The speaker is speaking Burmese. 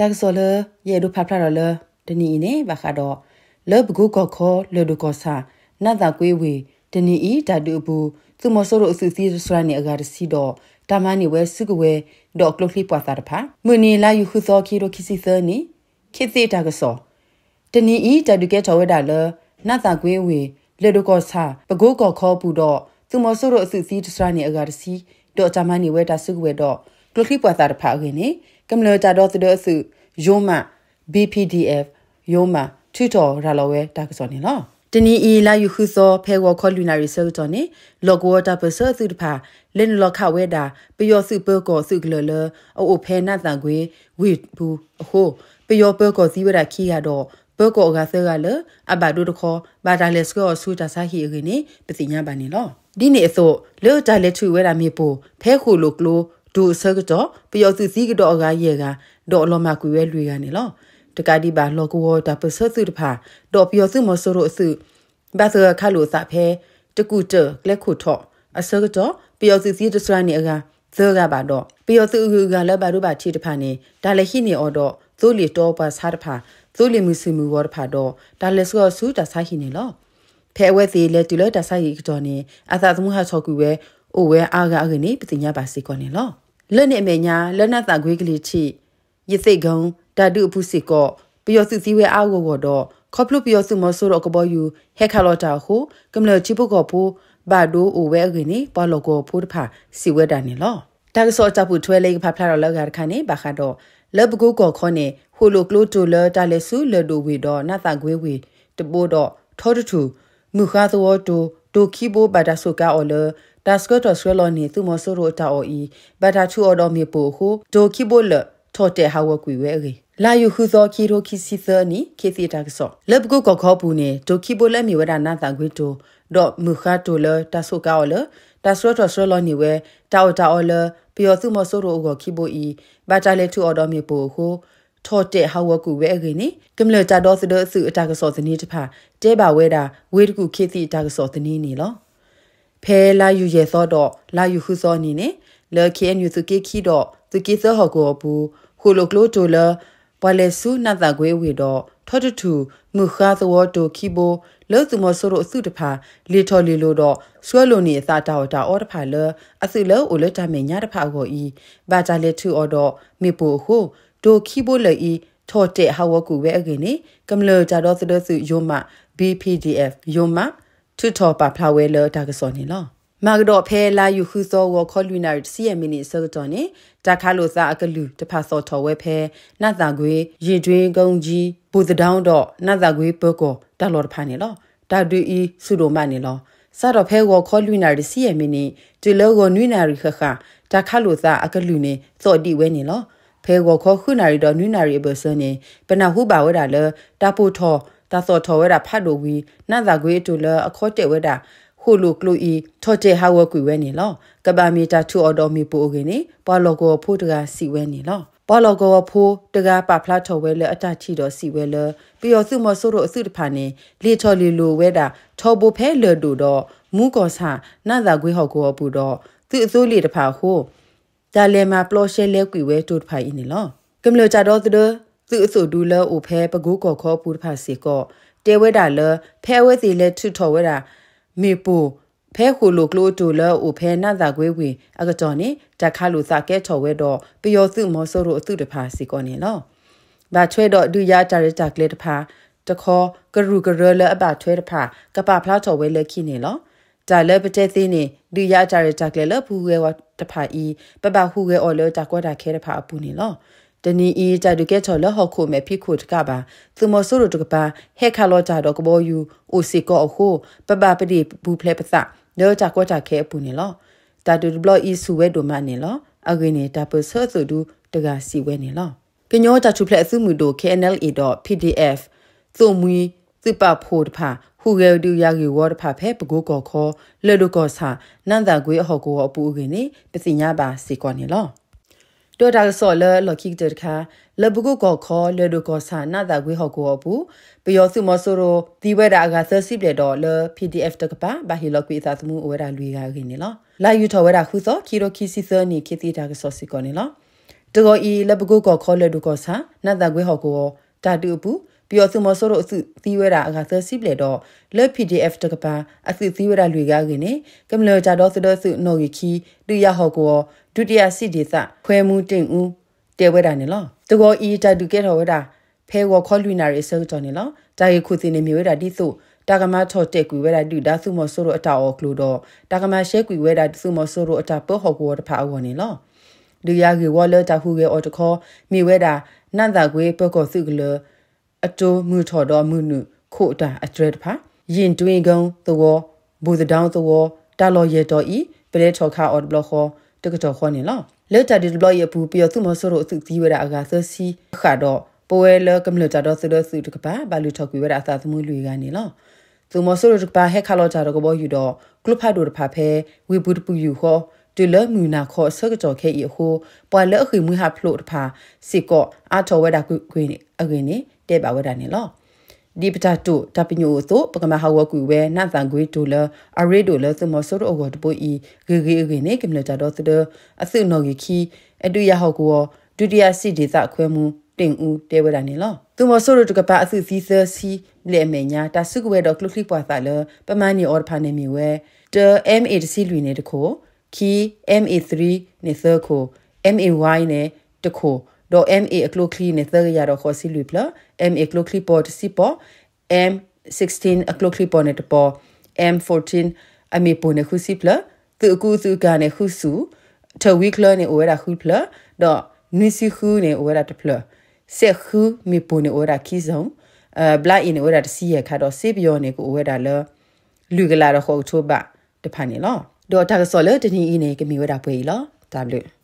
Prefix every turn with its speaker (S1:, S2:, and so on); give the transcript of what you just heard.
S1: တက်ဆောလေယေဒူဖဖလာလေတနီနေဘာခါတော့လေဘဂုကခောလေဒုကောဆာနာသာကွေးဝေတနီဤဓာတုဘူးသူမဆိုးရအစီစီဆရာနေအဂါရစီတော့တမန်နေဝဲစုကဝဲဒေါကလုခလီပွာတာတဖာမွနီလာယူခုသောကီရိုခီစီသနီခိသေတာကဆောတနီဤဓာတုကဲချောဝဲတာလေနာသာကွေးဝေလေဒုကောဆာဘဂုကောခောပူတော့သူမဆိုးရအစီစီဆရာနေအဂါရစီတော့တမန်နေဝဲတာစုကဝဲတော့ကလခိပွာသာတဖာခင်နေကမ္လတာဒေါ်သဒဆုယိုမ BPDF ယိုမထူတော်ရာလောဝဲတာကစောနေလောတနီအီလာယူခုစောဖဲဝခေါ်လူနာရီဆောတော်နေလော့ကောတာပဆောစုတဖာလင်းလော့ခဝဲတာပျော်စုပကောစုကလလအိုအိုဖဲနာတန်ကွေဝိဘူးအဟိုပျော်ပကောစီဝဒခီရတော့ပကောကဆဲကလအဘဒုတခောဘာတာလက်စကောဆူတာစာဟီရင်းနေပစီညာပါနေလောဒီနေ့အစို့လော့တာလက်ထူဝဲတာမြေပိုဖဲခုလိုကလိုဒူဆကတော့ပျော်စုစည်းကတော့အကားရဲ့ကဒေါ်လောမကွေလွေကနေလောတကတိပါလောကဝတာပဆစုတဖာဒေါ်ပျော်စုမဆိုလို့အစုဘာသာခါလို့စဖဲတကူတလက်ခုထော့အစကတော့ပျော်စုစည်းတစရနေအကားဇောကပါတော့ပျော်စုကူကလည်းဘာတို့ပါချီတဖာနေဒါလည်းရှိနေအော်တော့သို့လီတော့ပါစားတဖာသို့လီမူစီမူဝတ်ဖာတော့ဒါလည်းစောဆူတစားရှိနေလောဖဲဝဲစီလေတူလတဆိုင်ကတော့နေအသာသမှုဟာချောကူဝဲအိုဝဲအာဂအကနေပတိညာပါစီကောနေလောလွတ်နဲ့အမေညာလွတ်နဲ့သာခွေးကလေးချိရစ်စိတ်ကုံဓာတုအဖုစစ်ကော့ပျော်စုစည်းဝဲအားကိုတော့ခေါပလူပျော်စုမဆိုးတော့ကဘောယူဟက်ခါလော်တာဟုကမလချိပုကောဖူဘာဒိုအိုဝဲရင်းနေပလောကိုဖူတဖာစီဝဲတာနေလောတာကစောချပူထွဲလေးဖဖလာတော့လောက်ရခါနေဘာခါတော့လဘကိုကောခေါနေဟိုလိုကလိုတိုလတာလေဆူလဒိုဝေတော့နတ်သာခွေးဝေတပိုးတော့ထောတထူမြခါသောတိုတိုခီဘိုဘာဒါဆိုကာအော်လ das got to swell on ni tu mo so ro ta o i but ha chu order mi po ho do ki bo le to te ha wa ku we ge la yu hu zo ki ro ki si the ni ke ti ta so le bu ko ko bu ni do ki bo le mi wa da na ta gwe to do mu kha to le ta so ka o le ta so to swell on ni we ta o ta o le ပျော်သူမဆိုးရောကိုခိဘိုအီဘာတလဲထူအော်တော်မြေပိုကိုထော့တဲ့ဟဝကူဝဲကိနေကမလတာတော်စဒဆူအတာကစောစနေတဖာတဲပါဝဲတာဝဲတကူခိတိအတာကစောစနေနေလောဖဲလာယူရဲစောတော့လာယူခုစောနီနေလေခီအန်ယူစုကေခီတော့သူကီစောဟောကိုဘူးခိုလိုကလိုတိုလာပလဲဆူနာတာကွေဝေတော့ထော့တထူငုခါသဝတိုခီဘိုလောသူမဆိုရအစုတဖာလေထော်လီလိုတော့ဆွဲလိုနေအစာတောက်တာအော်တဖာလအစုလောအိုလတမေညာတဖာကိုဤဘာတာလေထူအော်တော့မေပိုဟိုဒိုခီဘိုလေဤထော့တဲ့ဟာဝကူဝဲအကင်းနေကမလကြတော့သဒစုယုံမ BPDF ယုံမထွထောပါဖလာဝဲလတာကစောနီလောမာဂဒေါ်ဖဲလာယူခူသောဝခေါ်လူနာရစီယမီနီဆော့တော်နေတခါလိုစာအကလူတဖာစောတော်ဝဲဖဲနတ်သာကွေရေတွင်းကုန်းကြီးဘူသဒေါင်းတော့နတ်သာကွေပုတ်ကိုတလော်တဖာနေလောတဒူအီဆူဒိုမနေလောစာတော်ဖဲဝခေါ်လူနာရစီယမီနီဒီလောကိုနွိနာရီခခတခါလိုစာအကလူနေစော်တီဝဲနေလောဖဲဝခေါ်ခုနာရီတော့နွိနာရီဘဆန်နေပနဟုပါဝဲတာလတပိုထော်တာသောထော်ဝဲတာဖတ်လို့ဝီနန်သာကွေးတူလအခေါ်တဲ့ဝဲတာဟိုလိုကလိုအီထော်တဲ့ဟာဝကွေဝဲနေလောကဘာမီတာထူအော်တော်မီပိုအိုကင်းနေဘွာလော်ကိုဖိုးတကစီဝဲနေလောဘွာလော်ကိုဖိုးတကပဖလာထော်ဝဲလအတချီတော်စီဝဲလပြီးတော့စုမဆိုးတို့အစုတဖာနေလေထော်လီလိုဝဲတာထော်ဘိုဖဲလတို့တော့မူကောဆာနန်သာကွေးဟော်ကိုပူတော့သူအစိုးလေတဖာဟိုဒါလဲမှာပလော့ရှဲလဲကွေဝဲတို့တဖာအင်းနေလောကံလောကြတော့သူတို့သူအစိုဒူလောအိုဖဲပကူးကော်ခေါ်ပူတဖာစီကောတဲဝဲတာလဖဲဝဲစီလဲထွထော်ဝဲတာမေပူဖဲခုလိုကလိုတူလောအိုဖဲနာသာကွေးဝင်အကကြော်နေတခါလိုစကဲထော်ဝဲတော့ပျော်စုမောဆိုးတို့အသူတဖာစီကောနေလောဘာချွဲတော့ဒူယာတာရတာကလေးတဖာတခေါ်ဂရုဂရလအပထွဲတဖာကပဖလားတော်ဝဲလက်ခိနေလောဒါလည်းပတဲ့သေးနေဒူရကြရကြကလေးလဘူးဝဲဝတဖာဤပပဟူဝဲအော်လောတကောတာခဲတဖာအပူနေလောတနီအီတာဒုကဲချော်လဟခုမေဖိခုတ်ကပါသူမဆူရတုကပါဟဲခါလောတာတော့ကဘောယူအိုစီကောအခုပပပတိဘူဖလဲပသလောတာကောတာခဲပူနေလောတာဒုဘလော့အီဆူဝဲဒိုမနေလောအဂိနေတာပဆောဆူဒူတကစီဝဲနေလောကညောတာချူဖလဲအစုမှုတို့ KNLA.PDF သို့မူသူပဖို့တဖာဟူဂဲဒူယာဂီဝေါ်တဖာဖဲပကိုကောခေါ်လဲဒုကောဆာနန္တာကွေးအဟော်ကိုအပူအကင်းနေပစီညာပါစီကောနေလောတော်တာဆော်လလော်ခိတခါလဘကုကောခေါ်လေဒုကောဆာနာတာဂွေဟောကောပူပယောစုမဆိုရိုဒီဝဲတာကသစီပြေတော်လ PDF တကပါဘာဟီလောကွေသသမှုဝဲတာလူရကင်းနေလားလာယူတော်ဝဲတာခုသောခီရိုခီစီဆာနီခီတီတာကဆောစီကောနေလားတကောဤလဘကုကောခေါ်လေဒုကောဆာနာတာဂွေဟောကောတာတူပူပယောစုမဆိုရိုအစုသီဝဲတာကသစီပြေတော်လ PDF တကပါအစုသီဝဲတာလူရကင်းနေကမလောတာတော်စတော်စုနိုဂီခီတူရဟောကောဒုတိယစီဒေသခွဲမှုတင်ဦးတဲဝဲတာနေလောတကောဤတတူကဲတော်ဝဲတာဖဲဝခေါလွီနာရေဆောက်တော်နေလောတာရီခုစီနေမျိုးဝဲတာတိစုတာကမထော်တက်ကွေဝဲတာတူဒါစုမဆိုးရအတာအော်ကလိုတော့တာကမရှဲကွေဝဲတာစုမဆိုးရအတာပေါ်ဟော်ကောတဖာအော်နေလောဒူယာကေဝလတာဟုကေအော်တခေါ်မြေဝဲတာနန့်တာကွေပကောစုကလအတိုးမှုထော်တော်မှုနုခို့တာအဒရက်တဖာယင်တွင်ကုန်းသောဘူဇဒောင်းသောတာလော်ရေတော်ဤပလဲထော်ခါအော်ဘလခေါ်တကတော်ခေါနေလားလေတာဒီဘလော့ရပူပီယသူမဆောရအသူတီဝရအကဆစီခါတော့ပိုဝဲလကမလတာတော့ဆဒဆူတကပါဘာလူထောက်ကွေဝရအသာသမှုလူကနေလားသူမဆောရတကပါဟက်ခါလောတာတော့ကဘောယူတော့ကလပ်ဖတ်တို့တဖာဖဲဝီပူတပူယူဟောတူလမြူနာခောဆကတော်ခဲဤဟိုပွာလအခီမွေဟာဖလို့တဖာစီကောအာတော်ဝဲတာကွေနေအကွေနေတဲ့ပါဝဲတာနေလားဒီပတာတိုတပညိုသို့ပကမဟာဝကူဝဲနန်သန်ဂွေတိုလအရေတိုလသမဆောရောဝတ်ပိုဤဂေဂေဂေနေကမ္လတာတော့သဒအစုနော်ကြီးခီအတူရဟောက်ကောဒုတိယစီဒေသခွဲမှုတင်ဦးတဲဝဒနေလောသူမဆိုရတကပါအစုစီစစီလေမညာတဆုကဝဲတော့ကလုခိပွားသလပမန်နီအော်ဖာနေမီဝဲတ MA3 လွေနေတခိုခီ MA3 နေသခို MAY နေတခိုတော့ MA အကလိုကလီနေသရရတော့ခေါ်စီလူပလ MA ကလိုကလီပေါ်တစီပေါ် M16 အကလိုကလီပေါ်နေတပေါ် M14 အမေပေါ်နေခုစီပလသူအကူသူကနေခုစုထဝီကလနေအိုရခုပလတော့နွီစီခုနေအိုရတပလဆက်ခုမေပေါ်နေအိုရခီဇုံအဘလာအင်းအိုရတစီရခါတော့စေပြောနေကိုအိုရတာလလူကလာတော့ဟုတ်ချိုးပါတဖန်နေလောတော့တာကစော်လတနီအင်းနေကမီဝရပွေလော W